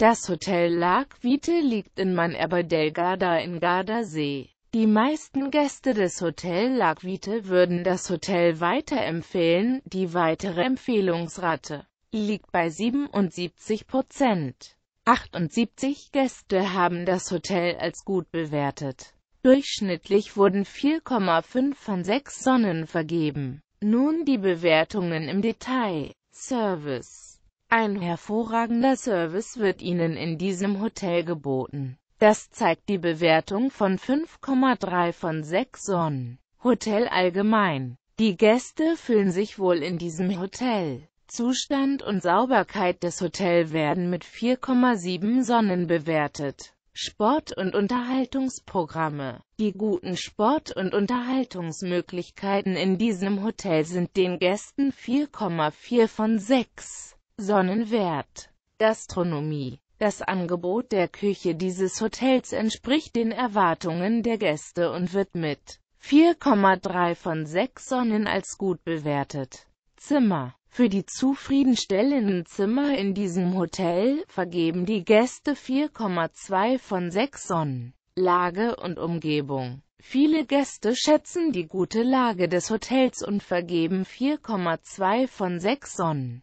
Das Hotel Lag Vite liegt in Mann-Eberdelgada in Gardasee. Die meisten Gäste des Hotel Lag Vite würden das Hotel weiterempfehlen, die weitere Empfehlungsrate liegt bei 77 Prozent. 78 Gäste haben das Hotel als gut bewertet. Durchschnittlich wurden 4,5 von 6 Sonnen vergeben. Nun die Bewertungen im Detail. Service ein hervorragender Service wird Ihnen in diesem Hotel geboten. Das zeigt die Bewertung von 5,3 von 6 Sonnen. Hotel allgemein. Die Gäste fühlen sich wohl in diesem Hotel. Zustand und Sauberkeit des Hotels werden mit 4,7 Sonnen bewertet. Sport- und Unterhaltungsprogramme Die guten Sport- und Unterhaltungsmöglichkeiten in diesem Hotel sind den Gästen 4,4 von 6. Sonnenwert. Gastronomie das Angebot der Küche dieses Hotels entspricht den Erwartungen der Gäste und wird mit 4,3 von 6 Sonnen als gut bewertet. Zimmer Für die zufriedenstellenden Zimmer in diesem Hotel vergeben die Gäste 4,2 von 6 Sonnen. Lage und Umgebung Viele Gäste schätzen die gute Lage des Hotels und vergeben 4,2 von 6 Sonnen.